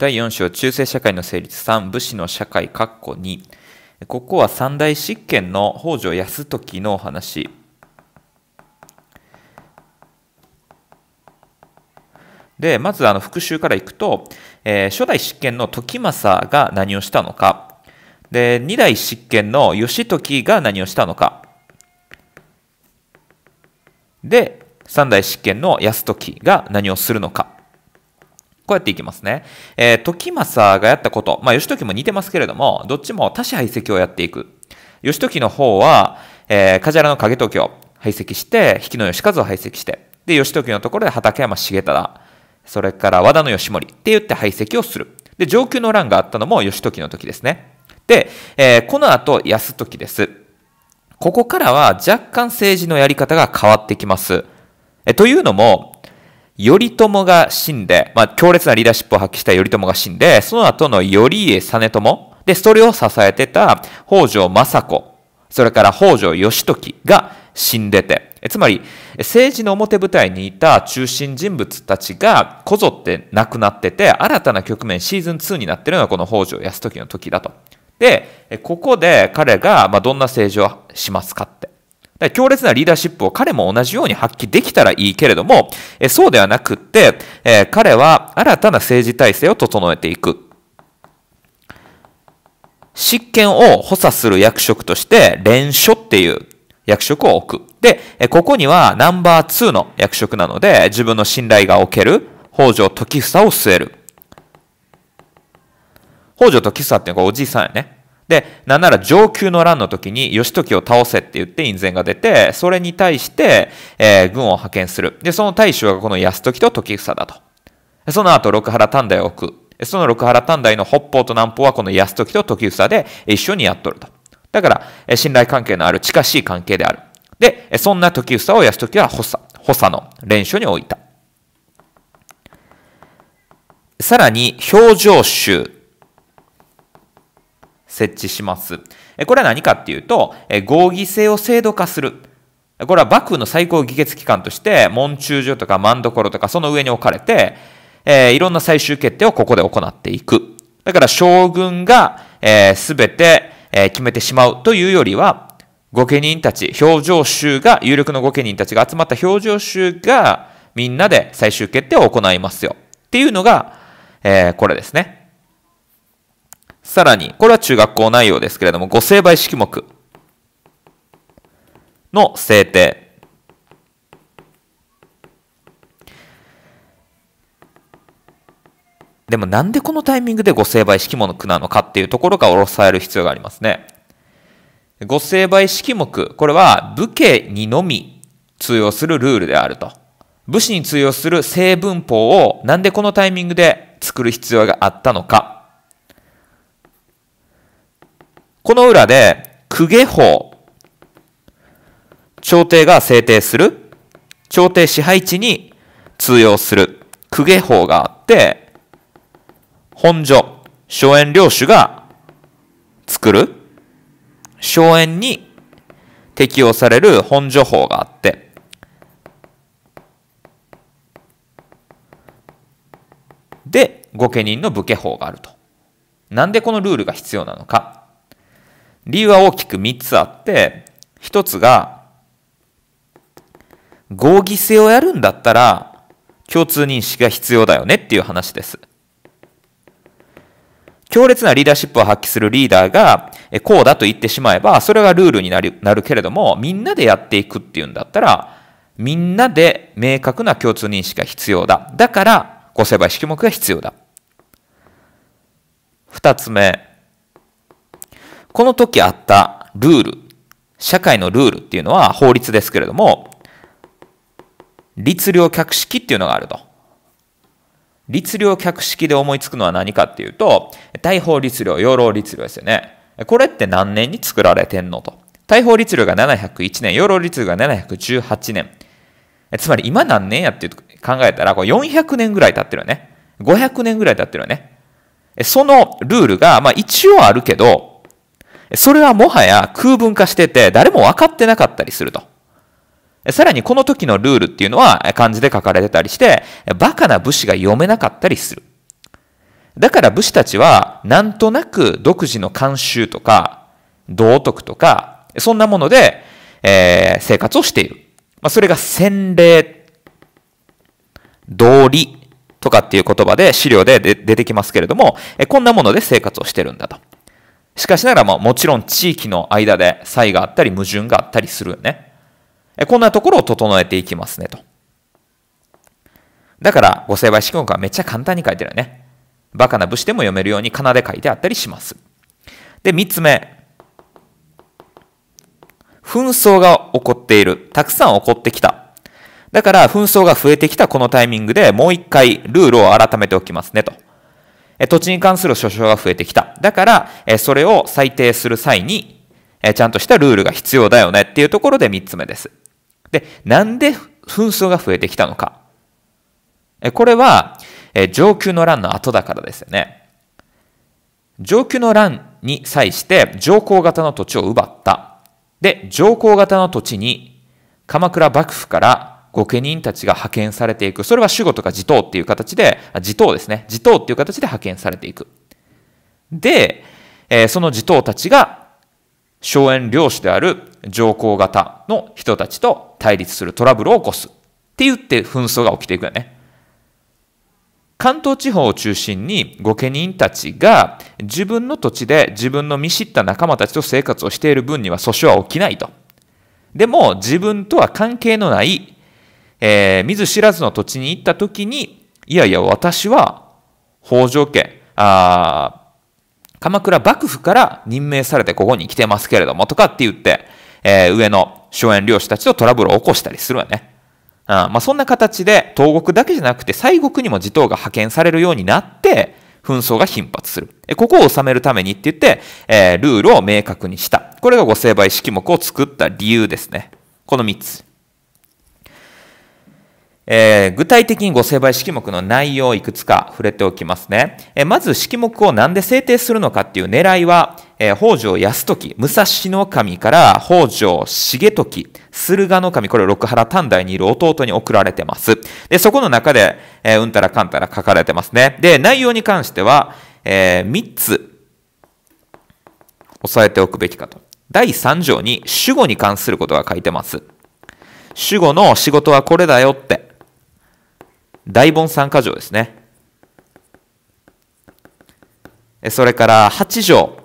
第4章、中世社会の成立3、武士の社会、括弧2。ここは三大執権の北条泰時のお話。で、まずあの復習からいくと、えー、初代執権の時政が何をしたのか、で、二代執権の義時が何をしたのか、で、三代執権の泰時が何をするのか。こうやっていきますね。えー、時政がやったこと、まあ、義時も似てますけれども、どっちも他者排斥をやっていく。義時の方は、えー、梶原の景時を排斥して、比企の義和を排斥して、で、義時のところで畠山重忠、それから和田の義盛って言って排斥をする。で、上級の乱があったのも義時の時ですね。で、えー、この後、安時です。ここからは若干政治のやり方が変わってきます。えというのも、頼朝が死んで、まあ、強烈なリーダーシップを発揮した頼朝が死んで、その後の頼家実朝、で、それを支えてた北条政子、それから北条義時が死んでて、つまり、政治の表舞台にいた中心人物たちがこぞって亡くなってて、新たな局面、シーズン2になってるのがこの北条泰時の時だと。で、ここで彼が、まあ、どんな政治をしますかって。だ強烈なリーダーシップを彼も同じように発揮できたらいいけれども、えそうではなくって、え彼は新たな政治体制を整えていく。執権を補佐する役職として、連署っていう役職を置く。で、ここにはナンバー2の役職なので、自分の信頼が置ける北条時房を据える。北条時房っていうのがおじいさんやね。で、なんなら上級の乱の時に義時を倒せって言って院宣が出て、それに対して、えー、軍を派遣する。で、その大将がこの安時と時房だと。その後、六原丹大を置く。その六原丹大の北方と南方はこの安時と時房で一緒にやっとると。だから、信頼関係のある近しい関係である。で、そんな時房を安時は補佐、補佐の連署に置いた。さらに、表情集設置します。これは何かっていうと、合議制を制度化する。これは幕府の最高議決機関として、門中所とか万所とかその上に置かれて、えー、いろんな最終決定をここで行っていく。だから将軍が、えー、全て、えー、決めてしまうというよりは、御家人たち、表情集が、有力の御家人たちが集まった表情集が、みんなで最終決定を行いますよ。っていうのが、えー、これですね。さらに、これは中学校内容ですけれども、ご成敗式目の制定。でもなんでこのタイミングでご成敗式目なのかっていうところがおろされる必要がありますね。ご成敗式目、これは武家にのみ通用するルールであると。武士に通用する成文法をなんでこのタイミングで作る必要があったのか。この裏で、公家法。朝廷が制定する。朝廷支配地に通用する。公家法があって、本所、荘園領主が作る。荘園に適用される本所法があって、で、御家人の武家法があると。なんでこのルールが必要なのか。理由は大きく3つあって、1つが、合議制をやるんだったら、共通認識が必要だよねっていう話です。強烈なリーダーシップを発揮するリーダーが、こうだと言ってしまえば、それがルールになるなるけれども、みんなでやっていくっていうんだったら、みんなで明確な共通認識が必要だ。だから、ご成敗式目が必要だ。二つ目。この時あったルール、社会のルールっていうのは法律ですけれども、律令客式っていうのがあると。律令客式で思いつくのは何かっていうと、大法律令、養老律令ですよね。これって何年に作られてんのと。大法律令が701年、養老律令が718年。つまり今何年やって考えたら、400年ぐらい経ってるよね。500年ぐらい経ってるよね。そのルールが、まあ一応あるけど、それはもはや空文化してて誰も分かってなかったりすると。さらにこの時のルールっていうのは漢字で書かれてたりして、バカな武士が読めなかったりする。だから武士たちはなんとなく独自の慣習とか道徳とか、そんなもので、えー、生活をしている。まあ、それが洗礼、道理とかっていう言葉で資料で出てきますけれども、こんなもので生活をしてるんだと。しかしながらも、もちろん地域の間で差異があったり、矛盾があったりするね。こんなところを整えていきますねと。だから、ご成敗式目はめっちゃ簡単に書いてるよね。バカな武士でも読めるように仮名で書いてあったりします。で、3つ目。紛争が起こっている。たくさん起こってきた。だから、紛争が増えてきたこのタイミングでもう一回ルールを改めておきますねと。土地に関する訴訟が増えてきた。だから、それを裁定する際に、ちゃんとしたルールが必要だよねっていうところで3つ目です。で、なんで紛争が増えてきたのか。これは、上級の乱の後だからですよね。上級の乱に際して上皇型の土地を奪った。で、上皇型の土地に鎌倉幕府から御家人たちが派遣されていく。それは守護とか持頭っていう形で、持頭ですね。持頭っていう形で派遣されていく。で、えー、その持頭たちが、荘園領主である上皇型の人たちと対立するトラブルを起こす。って言って紛争が起きていくよね。関東地方を中心に御家人たちが自分の土地で自分の見知った仲間たちと生活をしている分には訴訟は起きないと。でも自分とは関係のないえー、見ず知らずの土地に行った時に、いやいや、私は北条家、あ鎌倉幕府から任命されてここに来てますけれども、とかって言って、えー、上の荘園領主たちとトラブルを起こしたりするわね。あまあ、そんな形で、東国だけじゃなくて、西国にも自党が派遣されるようになって、紛争が頻発する。ここを収めるためにって言って、えー、ルールを明確にした。これが御成敗式目を作った理由ですね。この3つ。えー、具体的にご成敗式目の内容をいくつか触れておきますね。えー、まず式目をなんで制定するのかっていう狙いは、えー、北条泰時、武蔵の神から北条重時、駿河の神、これ六原短大にいる弟に送られてます。で、そこの中で、えー、うんたらかんたら書かれてますね。で、内容に関しては、えー、3つ、押さえておくべきかと。第3条に主語に関することが書いてます。主語の仕事はこれだよって。大盆三箇条ですね。それから8条。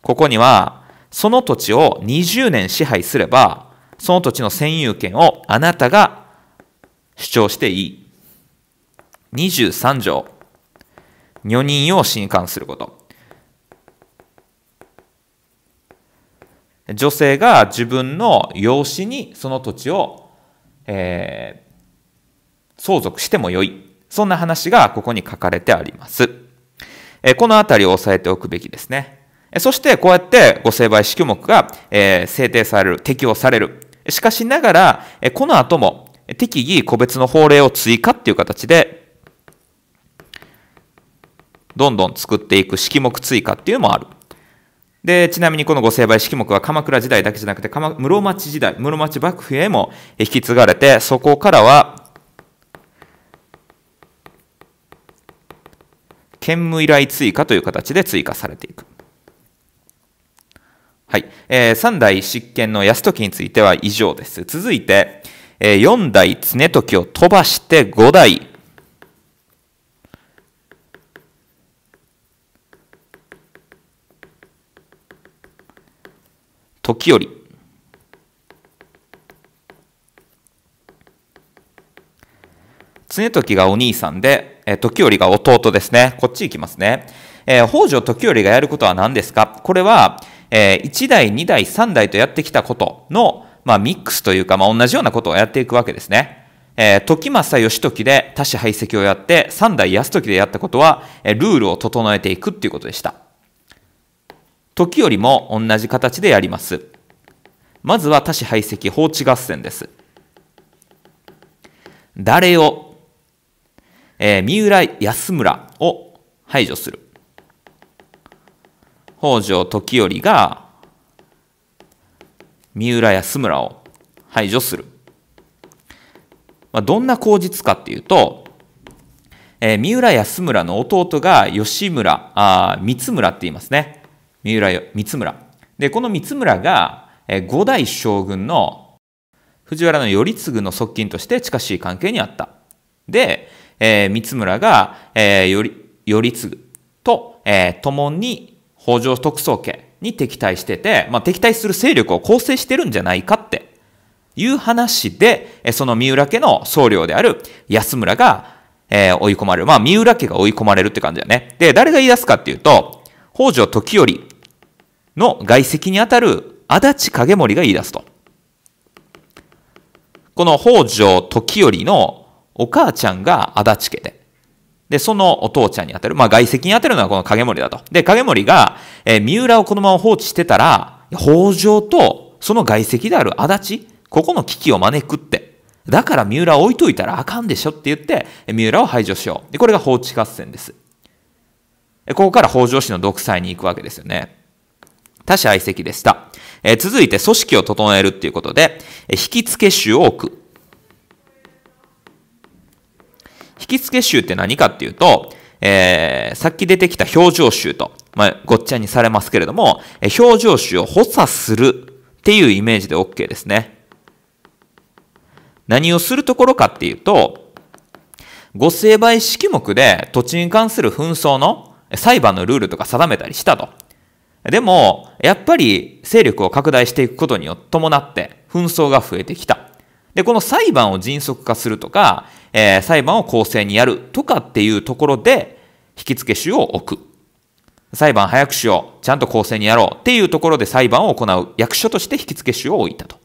ここには、その土地を20年支配すれば、その土地の占有権をあなたが主張していい。23条。女人を侵犯すること。女性が自分の養子にその土地を、え相続してもよい。そんな話がここに書かれてあります。えこのあたりを押さえておくべきですね。そしてこうやってご成敗式目が、え制定される、適用される。しかしながら、えこの後も適宜個別の法令を追加っていう形で、どんどん作っていく式目追加っていうのもある。で、ちなみにこのご成敗式目は鎌倉時代だけじゃなくて、室町時代、室町幕府へも引き継がれて、そこからは兼務依頼追加という形で追加されていく。はい。えー、3代執権の泰時については以上です。続いて、えー、4代常時を飛ばして5代、時より。常時がお兄さんで、え時折が弟ですね。こっち行きますね。えー、北条時頼がやることは何ですかこれは、えー、1代、2代、3代とやってきたことの、まあ、ミックスというか、まあ、同じようなことをやっていくわけですね。えー、時政義時で他子排斥をやって、3代安時でやったことは、えー、ルールを整えていくっていうことでした。時よりも同じ形でやります。まずは他子排斥放置合戦です。誰をえー、三浦安村を排除する。北条時頼が三浦安村を排除する。まあ、どんな口実かっていうと、えー、三浦安村の弟が吉村、あ三村って言いますね。三浦三村。で、この三村が、えー、五代将軍の藤原の頼次の側近として近しい関係にあった。で、えー、三村が、えー、より、頼次と、えー、共に北条特捜家に敵対してて、まあ、敵対する勢力を構成してるんじゃないかっていう話で、その三浦家の僧侶である安村が、えー、追い込まれる。まあ、三浦家が追い込まれるって感じだよね。で、誰が言い出すかっていうと、北条時頼の外籍にあたる足立景盛が言い出すと。この北条時頼のお母ちゃんが足立家で。で、そのお父ちゃんに当たる。まあ、外籍に当たるのはこの影森だと。で、影森が、えー、三浦をこのまま放置してたら、北条とその外籍である足立、ここの危機を招くって。だから三浦置いといたらあかんでしょって言って、三浦を排除しよう。で、これが放置合戦です。ここから北条氏の独裁に行くわけですよね。他者愛席でした。えー、続いて組織を整えるっていうことで、えー、引き付け衆を置く。引付け集って何かっていうと、えー、さっき出てきた表情集と、まあ、ごっちゃにされますけれども、え表情集を補佐するっていうイメージで OK ですね。何をするところかっていうと、ご成敗式目で土地に関する紛争の裁判のルールとか定めたりしたと。でも、やっぱり勢力を拡大していくことに伴って紛争が増えてきた。で、この裁判を迅速化するとか、えー、裁判を公正にやるとかっていうところで、引付手を置く。裁判早くしよう。ちゃんと公正にやろう。っていうところで裁判を行う役所として引付手を置いたと。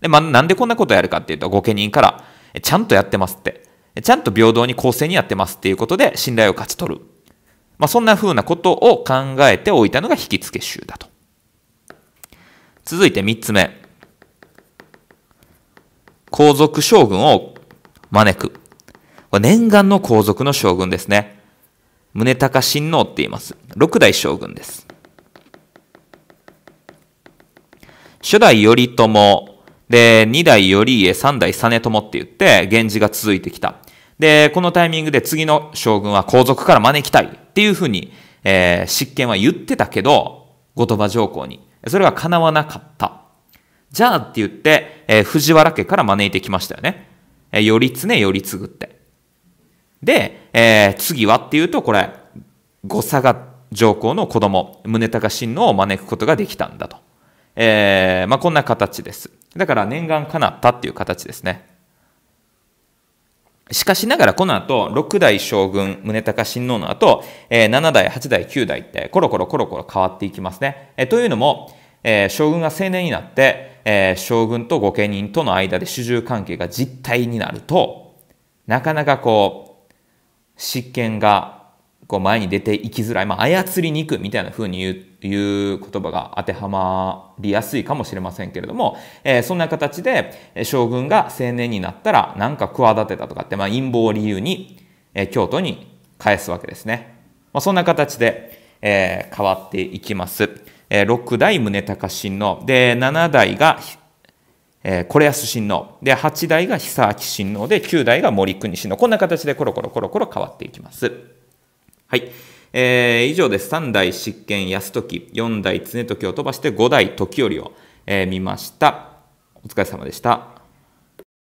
で、まなんでこんなことやるかっていうと、御家人から、ちゃんとやってますって。ちゃんと平等に公正にやってますっていうことで信頼を勝ち取る。まあ、そんな風なことを考えておいたのが引付集だと。続いて3つ目。皇族将軍を招く。念願の皇族の将軍ですね。宗高親王って言います。六代将軍です。初代頼朝、で、二代頼家、三代実朝って言って、源氏が続いてきた。で、このタイミングで次の将軍は皇族から招きたいっていうふうに、えー、執権は言ってたけど、後鳥羽上皇に。それが叶わなかった。じゃあって言って、えー、藤原家から招いてきましたよね。えー、頼常頼継って。で、えー、次はっていうと、これ、後佐賀上皇の子供、宗隆親王を招くことができたんだと。えー、まあ、こんな形です。だから念願叶ったっていう形ですね。しかしながらこの後、6代将軍、宗隆親王の後、えー、7代、8代、9代ってコロコロコロコロ変わっていきますね。えー、というのも、えー、将軍が青年になって、えー、将軍と御家人との間で主従関係が実態になると、なかなかこう、執権がこう前に出ていきづらい、まあ、操りに行くみたいな風に言う言葉が当てはまりやすいかもしれませんけれども、えー、そんな形で将軍が青年になったらなんか企てたとかって、まあ、陰謀を理由に、えー、京都に返すわけですね。まあ、そんな形で、えー、変わっていきます。えー、6代宗隆ので7代がえコレアス親王。で、8代が久明親王で、9代が森国親王。こんな形でコロコロコロコロ変わっていきます。はい。えー、以上です。3代執権泰時、4代常時を飛ばして5代時頼を、えー、見ました。お疲れ様でした。